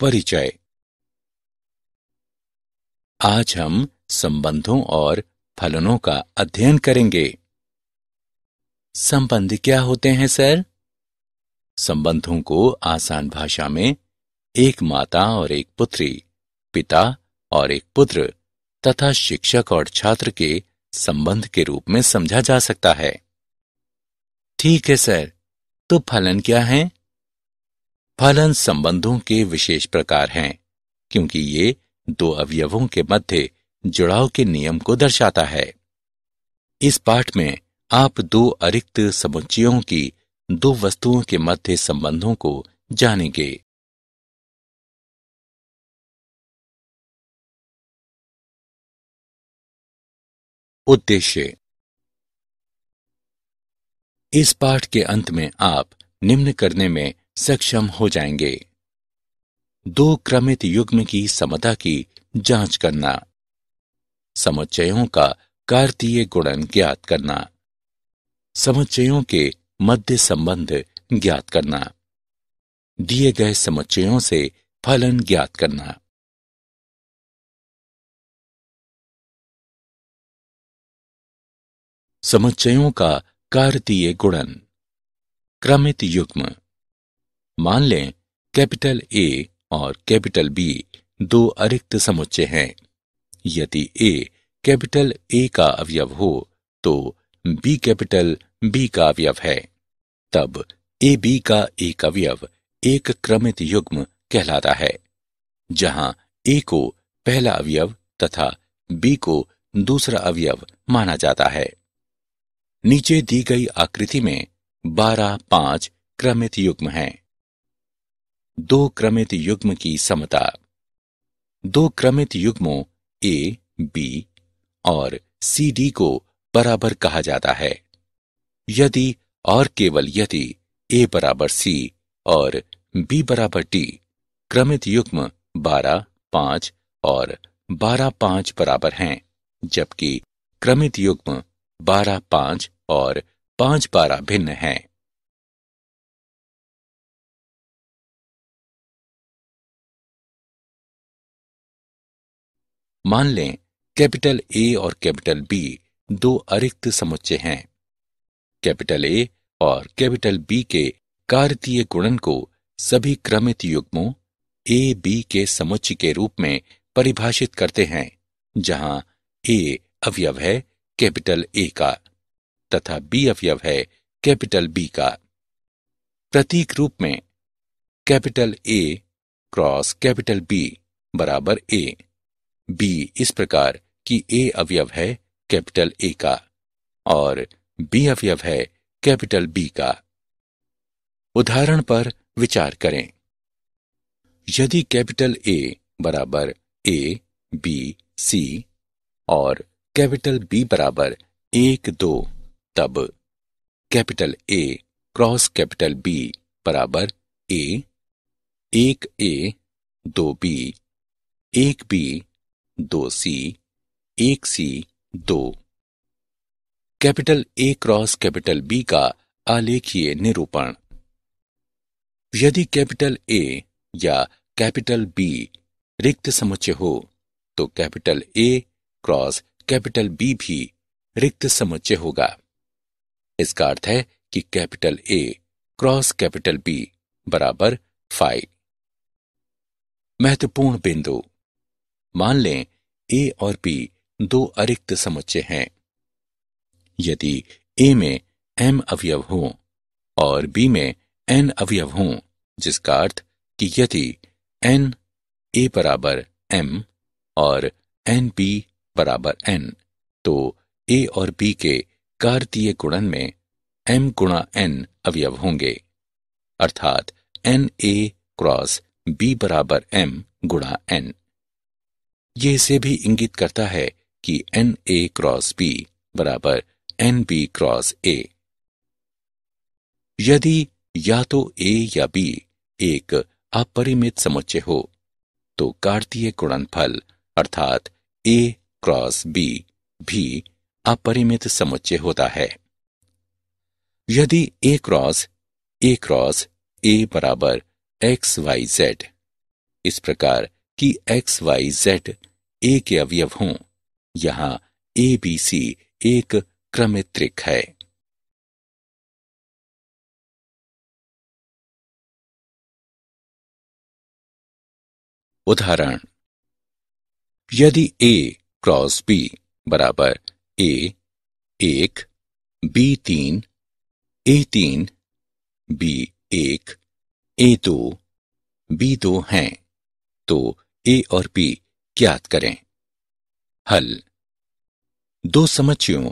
परिचय आज हम संबंधों और फलनों का अध्ययन करेंगे संबंध क्या होते हैं सर संबंधों को आसान भाषा में एक माता और एक पुत्री पिता और एक पुत्र तथा शिक्षक और छात्र के संबंध के रूप में समझा जा सकता है ठीक है सर तो फलन क्या है फलन संबंधों के विशेष प्रकार हैं क्योंकि ये दो अवयवों के मध्य जुड़ाव के नियम को दर्शाता है इस पाठ में आप दो अरिक्त समुच्चयों की दो वस्तुओं के मध्य संबंधों को जानेंगे उद्देश्य इस पाठ के अंत में आप निम्न करने में सक्षम हो जाएंगे दो क्रमित युग्म की समता की जांच करना समुच्चयों का कार्तीय गुणन ज्ञात करना समुच्चयों के मध्य संबंध ज्ञात करना दिए गए समुच्चयों से फलन ज्ञात करना समुच्चयों का कार्तीय गुणन क्रमित युग्म मान लें कैपिटल ए और कैपिटल बी दो अरिक्त समुच्चय हैं यदि ए कैपिटल ए का अवयव हो तो बी कैपिटल बी का अवयव है तब ए बी का एक अवयव एक क्रमित युग्म कहलाता है जहां ए को पहला अवयव तथा बी को दूसरा अवयव माना जाता है नीचे दी गई आकृति में बारह पांच क्रमित युग्म हैं दो क्रमित युग्म की समता दो क्रमित युग्मों ए बी और सी डी को बराबर कहा जाता है यदि और केवल यदि ए बराबर सी और बी बराबर टी क्रमित युग्म बारह पांच और बारह पांच बराबर हैं, जबकि क्रमित युग्म बारह पांच और पांच बारह भिन्न हैं। मान लें कैपिटल ए और कैपिटल बी दो अरिक्त समुच्चय हैं कैपिटल ए और कैपिटल बी के कार्तीय गुणन को सभी क्रमित युग्मों ए बी के समुच्चय के रूप में परिभाषित करते हैं जहां ए अवयव है कैपिटल ए का तथा बी अवयव है कैपिटल बी का प्रतीक रूप में capital A cross capital B बराबर ए बी इस प्रकार कि ए अवयव है कैपिटल ए का और बी अवयव है कैपिटल बी का उदाहरण पर विचार करें यदि कैपिटल ए बराबर ए बी सी और कैपिटल बी बराबर एक दो तब capital A cross capital B बराबर ए एक ए दो बी एक बी दो सी एक सी दो capital A cross capital B का आलेखीय निरूपण यदि कैपिटल ए या कैपिटल बी रिक्त समुच्चय हो तो capital A cross capital B भी रिक्त समुच्चय होगा इसका अर्थ है कि capital A cross capital B बराबर फाइव महत्वपूर्ण बिंदु मान लें ए और बी दो अरिक्त समुच्चय हैं यदि ए में एम अवयव हो और बी में एन अवयव हो जिसका अर्थ कि यदि एन ए बराबर एम और एन बी बराबर एन तो ए और बी के कार्तीय गुणन में एम गुणा एन अवयव होंगे अर्थात एन ए क्रॉस बी बराबर एम गुणा एन ये इसे भी इंगित करता है कि एन ए क्रॉस बी बराबर एन बी क्रॉस ए यदि या तो ए या बी एक अपरिमित समुच्चय हो तो कार्तीय गुणनफल अर्थात ए क्रॉस बी भी अपरिमित समुच्चय होता है यदि ए क्रॉस ए क्रॉस ए बराबर एक्स वाई जेड इस प्रकार कि एक्स वाई जेड ए के अवयव हों यहां ए बी सी एक क्रमित्रिक है उदाहरण यदि ए क्रॉस बी बराबर ए एक बी तीन ए तीन बी एक ए दो बी दो हैं तो ए और बी ज्ञात करें हल दो समुचियों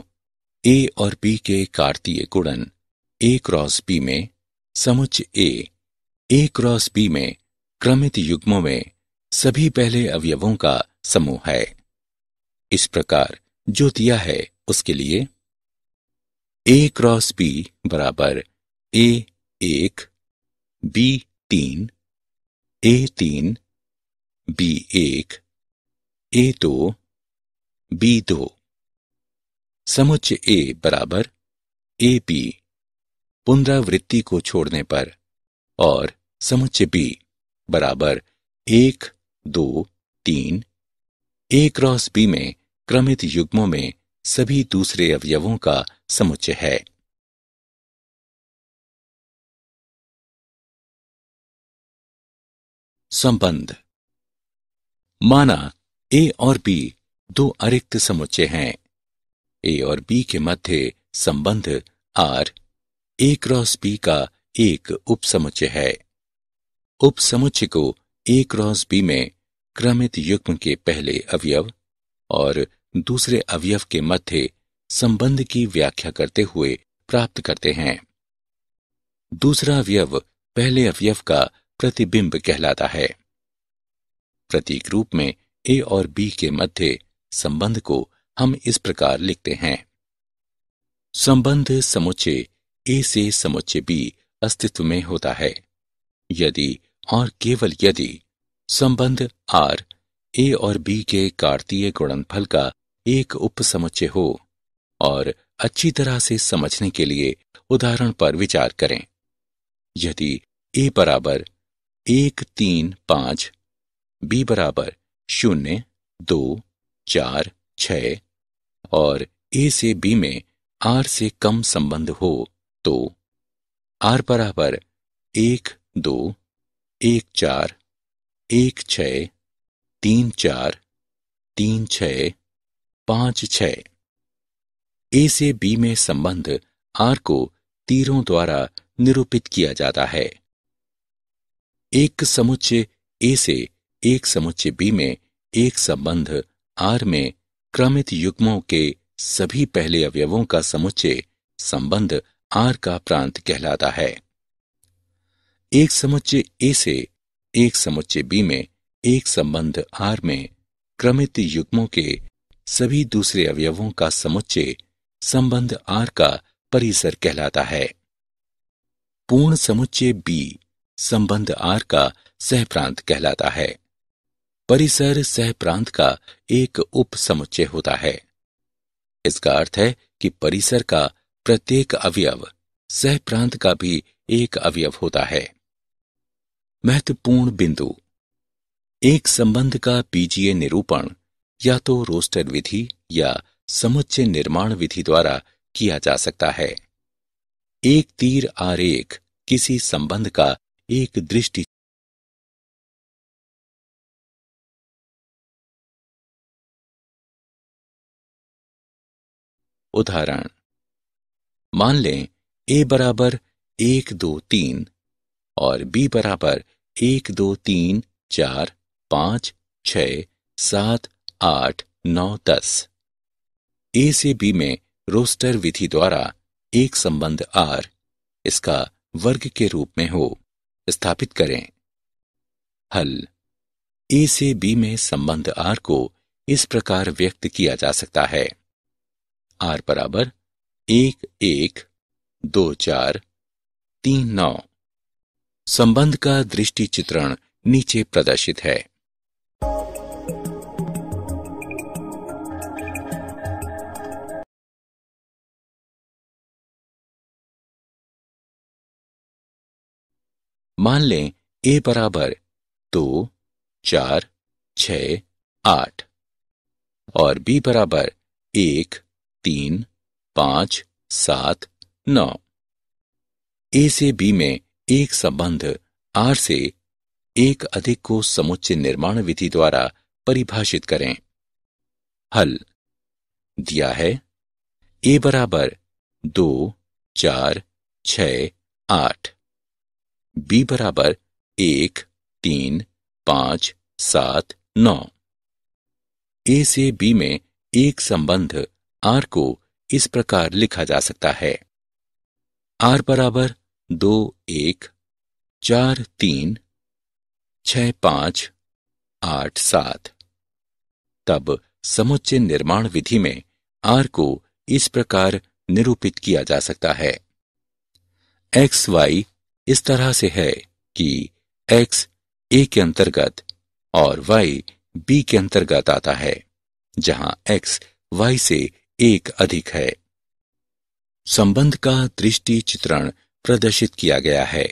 ए और बी के कार्तीय गुणन ए क्रॉस बी में समुच ए ए क्रॉस बी में क्रमित युग्मों में सभी पहले अवयवों का समूह है इस प्रकार जो दिया है उसके लिए ए क्रॉस बी बराबर ए एक बी तीन ए तीन बी एक ए दो तो, बी दो तो। समुच्च ए बराबर ए बी पुनरावृत्ति को छोड़ने पर और समुच्च बी बराबर एक दो तीन ए क्रॉस बी में क्रमित युग्मों में सभी दूसरे अवयवों का समुच्चय है संबंध माना ए और बी दो अरिक्त समुच्चय हैं ए और बी के मध्य संबंध आर ए क्रॉस बी का एक उपसमुच्चय है उपसमुच्चय को ए क्रॉस बी में क्रमित युग्म के पहले अवयव और दूसरे अवयव के मध्य संबंध की व्याख्या करते हुए प्राप्त करते हैं दूसरा अवयव पहले अवयव का प्रतिबिंब कहलाता है प्रतीक रूप में ए और बी के मध्य संबंध को हम इस प्रकार लिखते हैं संबंध समुचे ए से समुचे बी अस्तित्व में होता है यदि और केवल यदि संबंध आर ए और बी के कार्तीय गुणनफल का एक उपसमुच्चय हो और अच्छी तरह से समझने के लिए उदाहरण पर विचार करें यदि ए बराबर एक तीन पांच बी बराबर शून्य दो चार छ और ए से बी में आर से कम संबंध हो तो आर बराबर एक दो एक चार एक छ तीन चार तीन छ पांच छ ए से बी में संबंध आर को तीरों द्वारा निरूपित किया जाता है एक समुच्चय ए से एक समुच्चय बी में एक संबंध आर में क्रमित युग्मों के सभी पहले अवयवों का समुच्चय संबंध आर का प्रांत कहलाता है एक समुच्चय ए से एक समुच्चय बी में एक संबंध आर में क्रमित युग्मों के सभी दूसरे अवयवों का समुच्चय संबंध आर का परिसर कहलाता है पूर्ण समुच्चय बी संबंध आर का सहप्रांत कहलाता है परिसर सह प्रांत का एक उप समुच्चय होता है इसका अर्थ है कि परिसर का प्रत्येक अवयव सह प्रांत का भी एक अवयव होता है महत्वपूर्ण बिंदु एक संबंध का बीजीय निरूपण या तो रोस्टर विधि या समुच्चय निर्माण विधि द्वारा किया जा सकता है एक तीर आरेख किसी संबंध का एक दृष्टि उदाहरण मान लें ए बराबर एक दो तीन और बी बराबर एक दो तीन चार पांच छ सात आठ नौ दस ए से बी में रोस्टर विधि द्वारा एक संबंध आर इसका वर्ग के रूप में हो स्थापित करें हल ए से बी में संबंध आर को इस प्रकार व्यक्त किया जा सकता है आर बराबर एक एक दो चार तीन नौ संबंध का दृष्टि चित्रण नीचे प्रदर्शित है मान लें ए बराबर दो चार छ आठ और बी बराबर एक तीन पांच सात नौ ए से बी में एक संबंध आर से एक अधिक को समुच्चय निर्माण विधि द्वारा परिभाषित करें हल दिया है ए बराबर दो चार छ आठ बी बराबर एक तीन पांच सात नौ ए से बी में एक संबंध आर को इस प्रकार लिखा जा सकता है आर बराबर दो एक चार तीन छ पांच आठ सात तब समुच्चय निर्माण विधि में आर को इस प्रकार निरूपित किया जा सकता है एक्स वाई इस तरह से है कि एक्स ए के अंतर्गत और वाई बी के अंतर्गत आता है जहां एक्स वाई से एक अधिक है संबंध का दृष्टि चित्रण प्रदर्शित किया गया है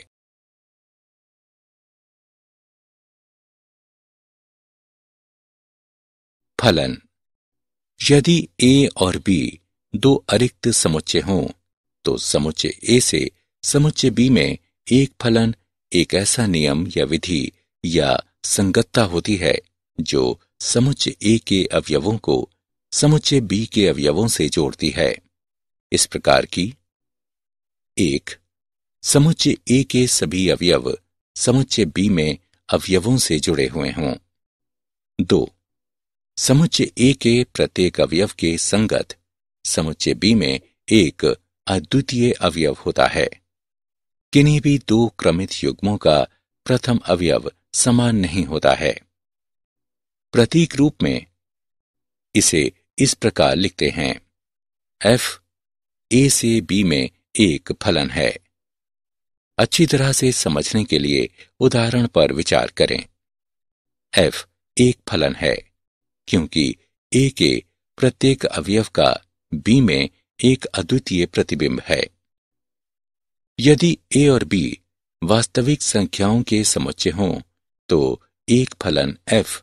फलन यदि ए और बी दो अरिक्त समुच्चय हों तो समुच्चय ए से समुच्चय बी में एक फलन एक ऐसा नियम या विधि या संगतता होती है जो समुच्चय ए के अवयवों को समुच्चय बी के अवयवों से जोड़ती है इस प्रकार की एक समुच्चय ए के सभी अवयव समुच्चय बी में अवयवों से जुड़े हुए हों दो समुच्चय ए के प्रत्येक अवयव के संगत समुच्चय बी में एक अद्वितीय अवयव होता है किन्हीं भी दो क्रमित युग्मों का प्रथम अवयव समान नहीं होता है प्रतीक रूप में इसे इस प्रकार लिखते हैं एफ ए से बी में एक फलन है अच्छी तरह से समझने के लिए उदाहरण पर विचार करें एफ एक फलन है क्योंकि ए के प्रत्येक अवयव का बी में एक अद्वितीय प्रतिबिंब है यदि ए और बी वास्तविक संख्याओं के समुच्चय हों तो एक फलन एफ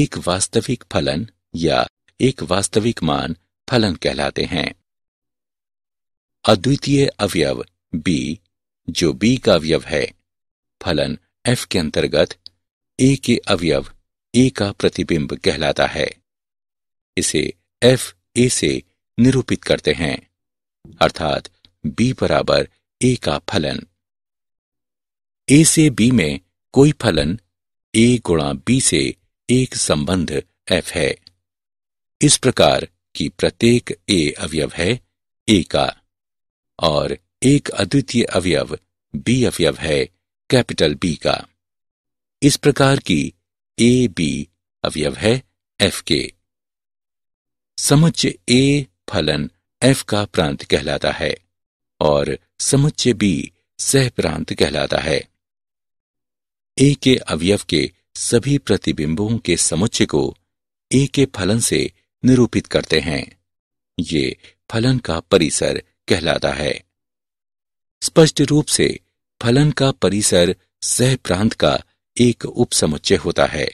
एक वास्तविक फलन या एक वास्तविक मान फलन कहलाते हैं अद्वितीय अवयव बी जो बी का अवयव है फलन एफ के अंतर्गत ए के अवयव ए का प्रतिबिंब कहलाता है इसे एफ ए से निरूपित करते हैं अर्थात बी बराबर ए का फलन ए से बी में कोई फलन ए गुणा बी से एक संबंध एफ है इस प्रकार कि प्रत्येक ए अवयव है ए का और एक अद्वितीय अवयव बी अवयव है कैपिटल बी का इस प्रकार की ए बी अवयव है एफ के समुच्च ए फलन एफ का प्रांत कहलाता है और समुच्च बी सह प्रांत कहलाता है ए के अवयव के सभी प्रतिबिंबों के समुच्चय को ए के फलन से निरूपित करते हैं ये फलन का परिसर कहलाता है स्पष्ट रूप से फलन का परिसर सह प्रांत का एक उपसमुच्चय होता है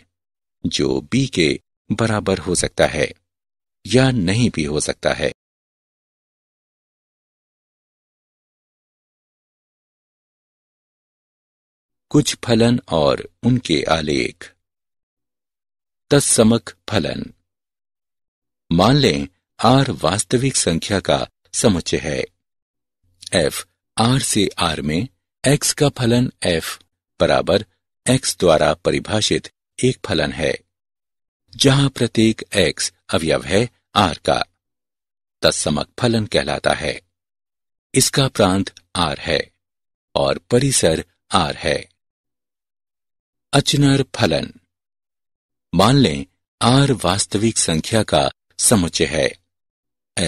जो बी के बराबर हो सकता है या नहीं भी हो सकता है कुछ फलन और उनके आलेख तत्समक फलन मान लें आर वास्तविक संख्या का समुच्चय है एफ आर से आर में एक्स का फलन एफ बराबर एक्स द्वारा परिभाषित एक फलन है जहां प्रत्येक एक्स अवयव है आर का तत्समक फलन कहलाता है इसका प्रांत आर है और परिसर आर है अचनर फलन मान लें आर वास्तविक संख्या का समुच्चय है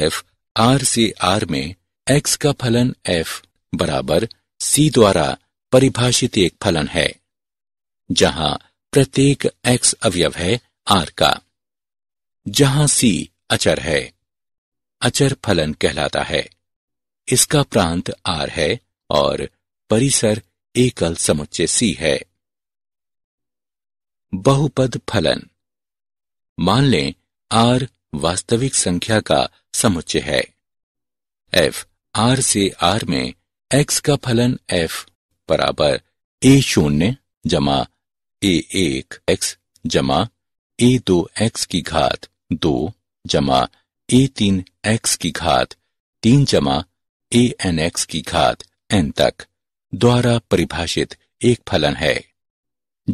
एफ आर से आर में एक्स का फलन एफ बराबर सी द्वारा परिभाषित एक फलन है जहां प्रत्येक एक्स अवयव है आर का जहां सी अचर है अचर फलन कहलाता है इसका प्रांत आर है और परिसर एकल समुच्चय सी है बहुपद फलन मान लें आर वास्तविक संख्या का समुच्चय है एफ आर से आर में एक्स का फलन एफ बराबर ए शून्य जमा ए एक एक्स जमा ए दो एक्स की घात दो जमा ए तीन एक्स की घात तीन जमा ए एन एक्स की घात एन तक द्वारा परिभाषित एक फलन है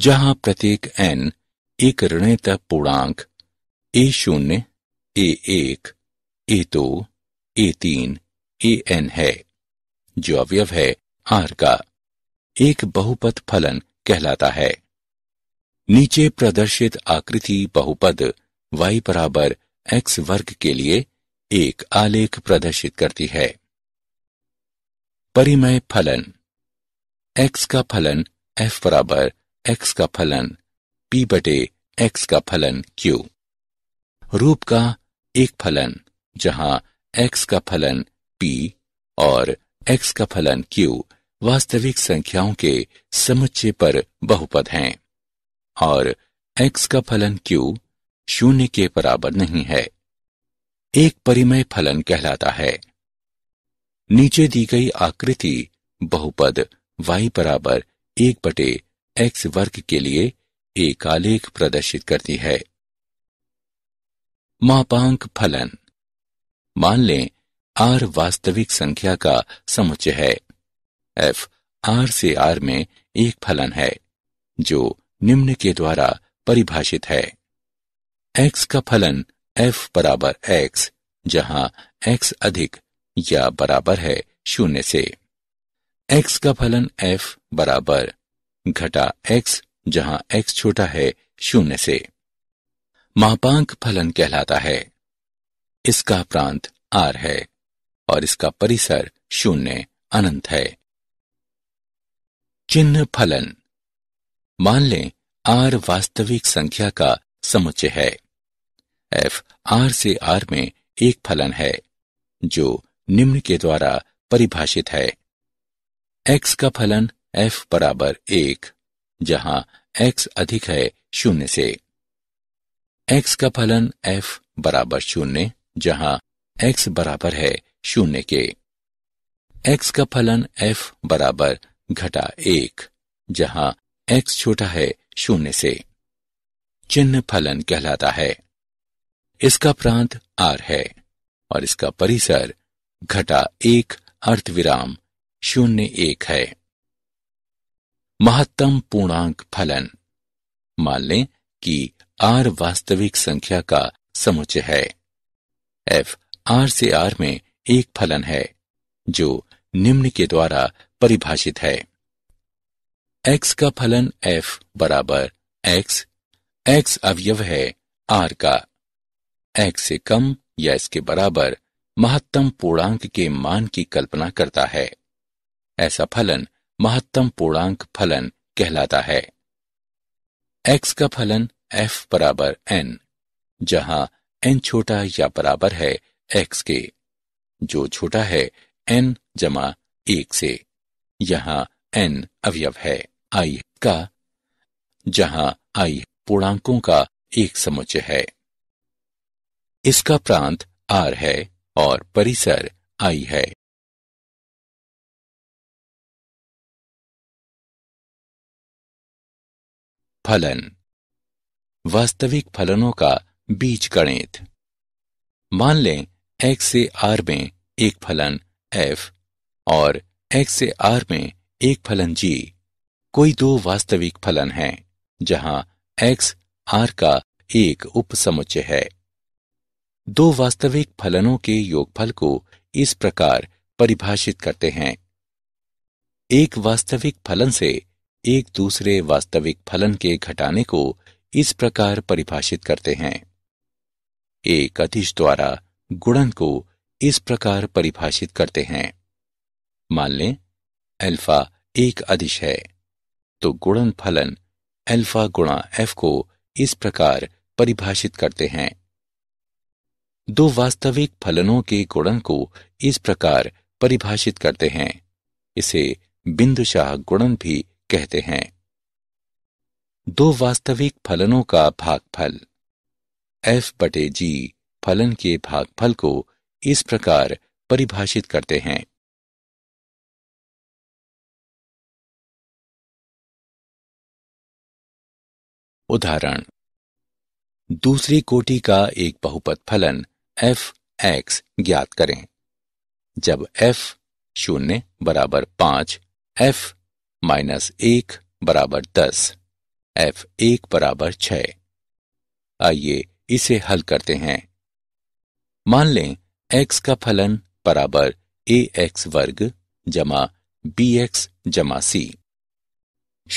जहां प्रत्येक एन एक ऋणता पूर्णांक ए शून्य ए एक ए दो ए तीन ए एन है जो अवयव है आर का एक बहुपद फलन कहलाता है नीचे प्रदर्शित आकृति बहुपद y बराबर एक्स वर्ग के लिए एक आलेख प्रदर्शित करती है परिमय फलन x का फलन f बराबर x का फलन p बटे x का फलन q रूप का एक फलन जहां x का फलन p और x का फलन q वास्तविक संख्याओं के समुच्चय पर बहुपद हैं और x का फलन q शून्य के बराबर नहीं है एक परिमय फलन कहलाता है नीचे दी गई आकृति बहुपद y बराबर एक बटे एक्स वर्ग के लिए एक आलेख प्रदर्शित करती है मापांक फलन मान लें आर वास्तविक संख्या का समुच्चय है एफ आर से आर में एक फलन है जो निम्न के द्वारा परिभाषित है एक्स का फलन एफ बराबर एक्स जहां एक्स अधिक या बराबर है शून्य से एक्स का फलन एफ बराबर घटा एक्स जहां एक्स छोटा है शून्य से महापांक फलन कहलाता है इसका प्रांत आर है और इसका परिसर शून्य अनंत है चिन्ह फलन मान लें आर वास्तविक संख्या का समुच्चय है एफ आर से आर में एक फलन है जो निम्न के द्वारा परिभाषित है एक्स का फलन एफ बराबर एक जहां एक्स अधिक है शून्य से x का फलन f बराबर शून्य जहां x बराबर है शून्य के x का फलन f बराबर घटा एक जहां x छोटा है शून्य से चिन्ह फलन कहलाता है इसका प्रांत r है और इसका परिसर घटा एक अर्थविराम शून्य एक है महत्तम पूर्णांक फलन मान लें कि आर वास्तविक संख्या का समुच्चय है एफ आर से आर में एक फलन है जो निम्न के द्वारा परिभाषित है एक्स का फलन एफ बराबर एक्स एक्स अवयव है आर का एक्स से कम या इसके बराबर महत्तम पूर्णांक के मान की कल्पना करता है ऐसा फलन महत्तम पूर्णांक फलन कहलाता है एक्स का फलन एफ बराबर एन जहां एन छोटा या बराबर है एक्स के जो छोटा है एन जमा एक से यहां एन अवयव है आई का जहां आई पूर्णांकों का एक समुच्चय है इसका प्रांत आर है और परिसर आई है फलन वास्तविक फलनों का बीज गणित मान लें एक्स से आर में एक फलन एफ और एक्स से आर में एक फलन जी कोई दो वास्तविक फलन हैं जहां एक्स आर का एक उपसमुच्चय है दो वास्तविक फलनों के योगफल को इस प्रकार परिभाषित करते हैं एक वास्तविक फलन से एक दूसरे वास्तविक फलन के घटाने को इस प्रकार परिभाषित करते हैं एक अतिश द्वारा गुणन को इस प्रकार परिभाषित करते हैं मान लें अल्फा एक अधिश है तो गुणन फलन अल्फा गुणा एफ को इस प्रकार परिभाषित करते हैं दो वास्तविक फलनों के गुणन को इस प्रकार परिभाषित करते हैं इसे बिंदुशाह गुणन भी कहते हैं दो वास्तविक फलनों का भागफल एफ बटे जी फलन के भागफल को इस प्रकार परिभाषित करते हैं उदाहरण दूसरी कोटि का एक बहुपद फलन एफ एक्स ज्ञात करें जब एफ शून्य बराबर पांच एफ माइनस एक बराबर दस एफ एक बराबर छ आइए इसे हल करते हैं मान लें एक्स का फलन बराबर ए एक्स वर्ग जमा बी एक्स जमा सी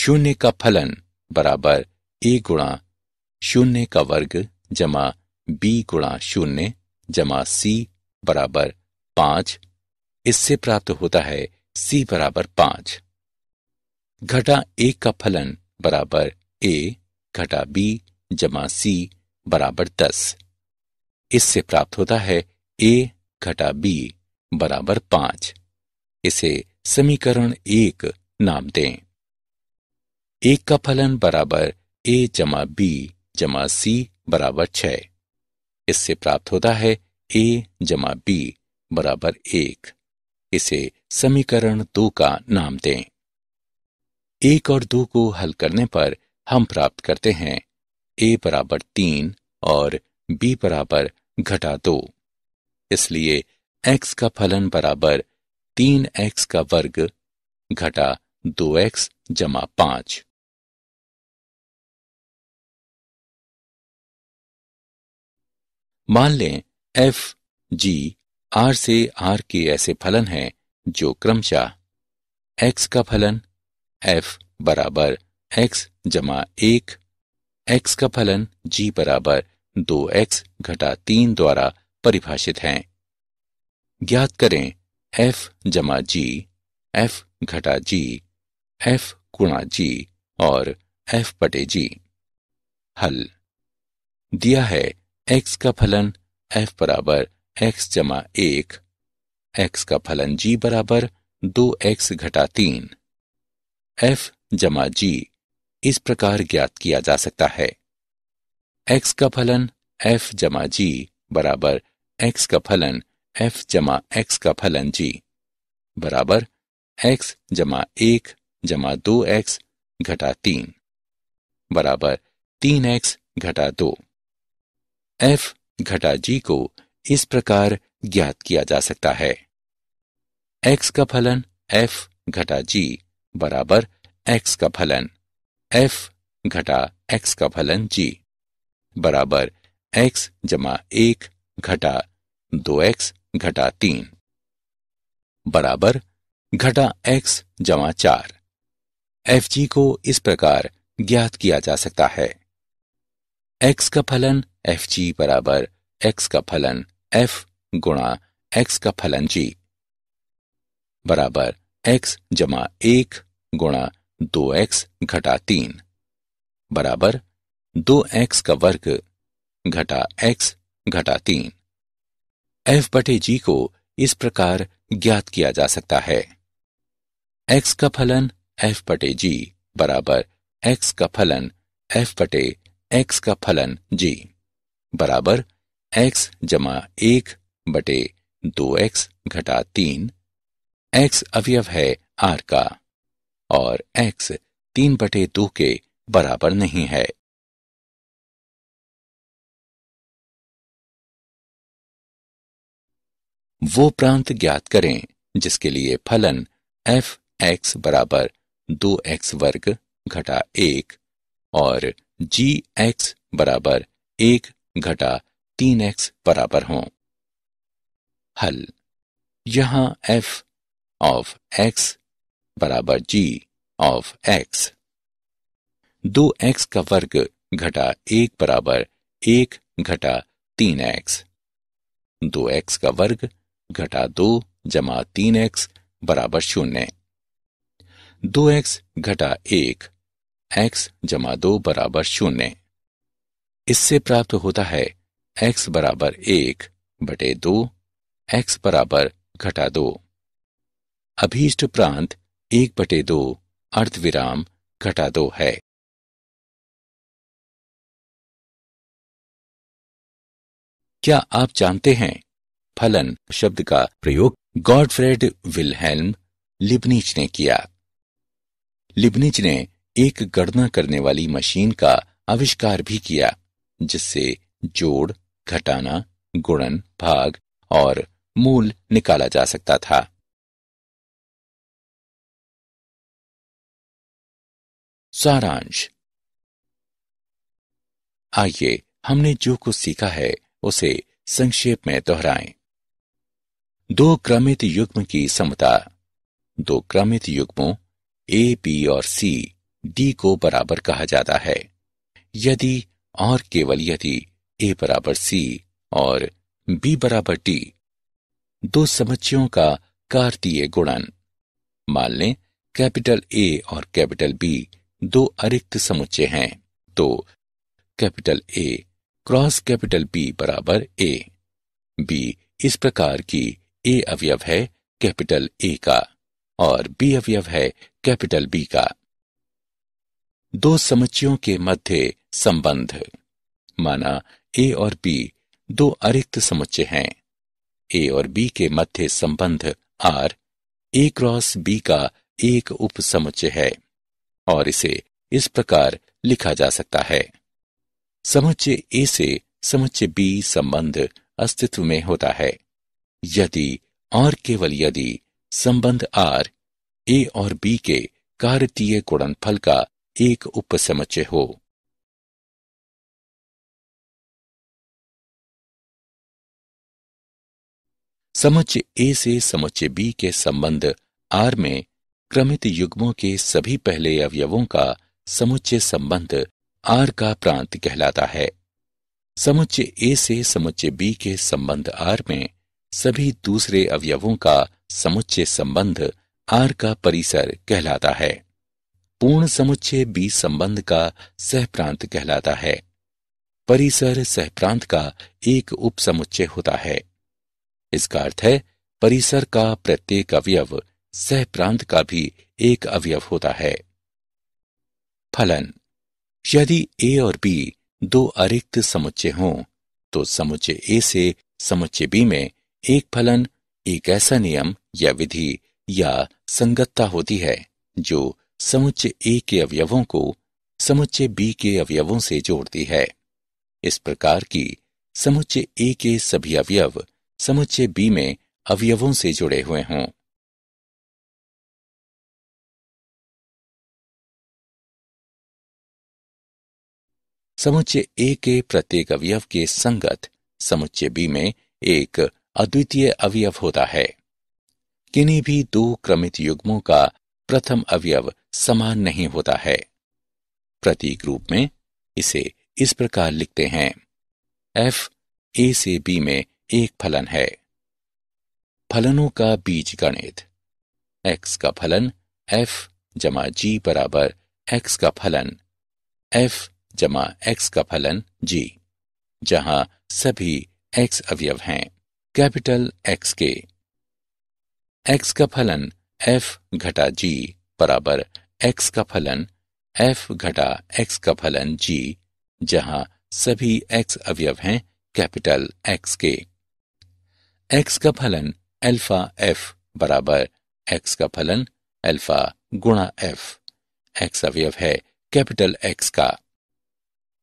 शून्य का फलन बराबर ए गुणा शून्य का वर्ग जमा बी गुणा शून्य जमा सी बराबर पांच इससे प्राप्त होता है सी बराबर पांच घटा ए का फलन बराबर ए घटा बी जमा सी बराबर दस इससे प्राप्त होता है ए घटा बी बराबर पांच इसे समीकरण एक नाम दें एक का फलन बराबर ए जमा बी जमा सी बराबर छ इससे प्राप्त होता है ए जमा बी बराबर एक इसे समीकरण दो का नाम दें एक और दो को हल करने पर हम प्राप्त करते हैं ए बराबर तीन और बी बराबर घटा दो इसलिए x का फलन बराबर तीन एक्स का वर्ग घटा दो एक्स जमा पांच मान लें f g r से r के ऐसे फलन हैं जो क्रमशः x का फलन एफ बराबर एक्स जमा एक एक्स का फलन जी बराबर दो एक्स घटा तीन द्वारा परिभाषित है ज्ञात करें एफ जमा जी एफ घटा जी एफ गुणा जी और एफ पटे जी हल दिया है एक्स का फलन एफ बराबर एक्स जमा एक एक्स का फलन जी बराबर दो एक्स घटा तीन एफ जमा जी इस प्रकार ज्ञात किया जा सकता है एक्स का फलन एफ जमा जी बराबर एक्स का फलन एफ जमा एक्स का फलन जी बराबर एक्स जमा एक जमा दो एक्स घटा तीन बराबर तीन एक्स घटा दो एफ घटा जी को इस प्रकार ज्ञात किया जा सकता है एक्स का फलन एफ घटा जी बराबर एक्स का फलन एफ घटा एक्स का फलन जी बराबर एक्स जमा एक घटा दो एक्स घटा तीन बराबर घटा एक्स जमा चार एफ जी को इस प्रकार ज्ञात किया जा सकता है एक्स का फलन एफ जी बराबर एक्स का फलन एफ गुणा एक्स का फलन जी बराबर एक्स जमा एक गुणा दो एक्स घटा तीन बराबर दो एक्स का वर्ग घटा एक्स घटा तीन एफ बटे जी को इस प्रकार ज्ञात किया जा सकता है एक्स का फलन एफ बटे जी बराबर एक्स का फलन एफ बटे एक्स का फलन जी बराबर एक्स जमा एक बटे दो एक्स घटा तीन एक्स अवयव है आर का और एक्स तीन बटे दो के बराबर नहीं है वो प्रांत ज्ञात करें जिसके लिए फलन एफ एक्स बराबर दो एक्स वर्ग घटा एक और जी एक्स बराबर एक घटा तीन एक्स बराबर हो हल यहां एफ ऑफ एक्स बराबर जी ऑफ एक्स दो एक्स का वर्ग घटा एक बराबर एक घटा तीन एक्स दो एक्स का वर्ग घटा दो जमा तीन एक्स बराबर शून्य दो एक्स घटा एक एक्स जमा दो बराबर शून्य इससे प्राप्त होता है एक्स बराबर एक बटे दो एक्स बराबर घटा दो अभीष्ट प्रांत एक बटे दो अर्थविराम घटा दो है क्या आप जानते हैं फलन शब्द का प्रयोग गॉडफ्रेड विलहेल्म लिबनीच ने किया लिबनीच ने एक गणना करने वाली मशीन का आविष्कार भी किया जिससे जोड़ घटाना गुणन भाग और मूल निकाला जा सकता था सारांश आइए हमने जो कुछ सीखा है उसे संक्षेप में दोहराएं। दो क्रमित युग्म की समता दो क्रमित युग्मों ए बी और सी डी को बराबर कहा जाता है यदि और केवल यदि ए बराबर सी और बी बराबर डी दो समच्यों का कार्तीय गुणन मान लें कैपिटल ए और कैपिटल बी दो अरिक्त समुच्चय हैं तो capital A cross capital B बराबर ए बी इस प्रकार की ए अवयव है कैपिटल ए का और बी अवयव है कैपिटल बी का दो समुच्चयों के मध्य संबंध माना ए और बी दो अरिक्त समुच्चय हैं ए और बी के मध्य संबंध आर ए क्रॉस बी का एक उपसमुच्चय है और इसे इस प्रकार लिखा जा सकता है समुच्चय ए से समुच्चय बी संबंध अस्तित्व में होता है यदि और केवल यदि संबंध आर ए और बी के कार्तीय गुणनफल का एक उपसमुच्चय हो समुच्चय ए से समुच्चय बी के संबंध आर में क्रमित युग्मों के सभी पहले अवयवों का समुच्चय संबंध आर का प्रांत कहलाता है समुच्चय ए से समुच्चय बी के संबंध आर में सभी दूसरे अवयवों का समुच्चय संबंध आर का परिसर कहलाता है पूर्ण समुच्चय बी संबंध का सहप्रांत कहलाता है परिसर सहप्रांत का एक उपसमुच्चय होता है इसका अर्थ है परिसर का प्रत्येक अवयव सह प्रांत का भी एक अवयव होता है फलन यदि ए और बी दो अरिक्त समुच्चय हों तो समुच्चय ए से समुच्चय बी में एक फलन एक ऐसा नियम या विधि या संगतता होती है जो समुच्चय ए के अवयवों को समुच्चय बी के अवयवों से जोड़ती है इस प्रकार की समुच्चय ए के सभी अवयव समुच्चय बी में अवयवों से जुड़े हुए हों समुच्चय ए के प्रत्येक अवयव के संगत समुच्चय बी में एक अद्वितीय अवयव होता है किन्हीं भी दो क्रमित युग्मों का प्रथम अवयव समान नहीं होता है प्रतीक रूप में इसे इस प्रकार लिखते हैं एफ ए से बी में एक फलन है फलनों का बीज गणित एक्स का फलन एफ जमा जी बराबर एक्स का फलन एफ जमा एक्स का फलन जी जहां सभी एक्स अवयव हैं कैपिटल एक्स के एक्स का फलन एफ घटा जी बराबर एक्स का फलन एफ घटा एक्स का फलन जी जहां सभी एक्स अवयव हैं कैपिटल एक्स के एक्स का फलन अल्फा एफ बराबर एक्स का फलन अल्फा गुणा एफ एक्स अवयव है कैपिटल एक्स का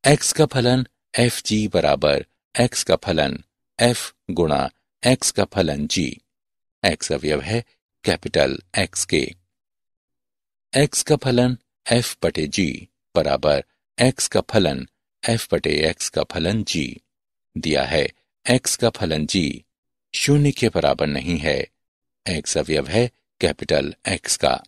x का फलन एफ जी बराबर एक्स का फलन एफ गुणा एक्स का फलन जी एक्स अवयव है कैपिटल एक्स के एक्स का फलन एफ बटे जी बराबर एक्स का फलन एफ बटे एक्स का फलन जी दिया है एक्स का फलन जी शून्य के बराबर नहीं है एक्स अवयव है कैपिटल एक्स का